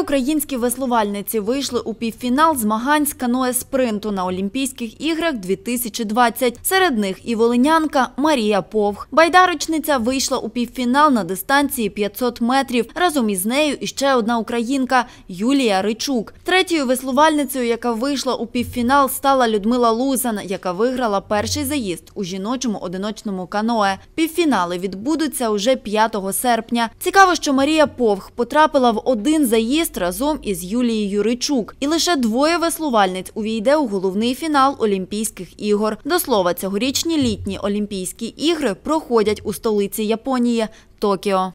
українські веслувальниці вийшли у півфінал змагань з каное спринту на Олімпійських іграх 2020. Серед них і волинянка Марія Повх. Байдарочниця вийшла у півфінал на дистанції 500 метрів. Разом із нею іще одна українка Юлія Ричук. Третьою веслувальницею, яка вийшла у півфінал, стала Людмила Лузан, яка виграла перший заїзд у жіночому одиночному каное. Півфінали відбудуться уже 5 серпня. Цікаво, що Марія Повх потрапила в один заїзд фіст разом із Юлією Юричук. І лише двоє веслувальниць увійде у головний фінал Олімпійських ігор. До слова, цьогорічні літні Олімпійські ігри проходять у столиці Японії Токіо.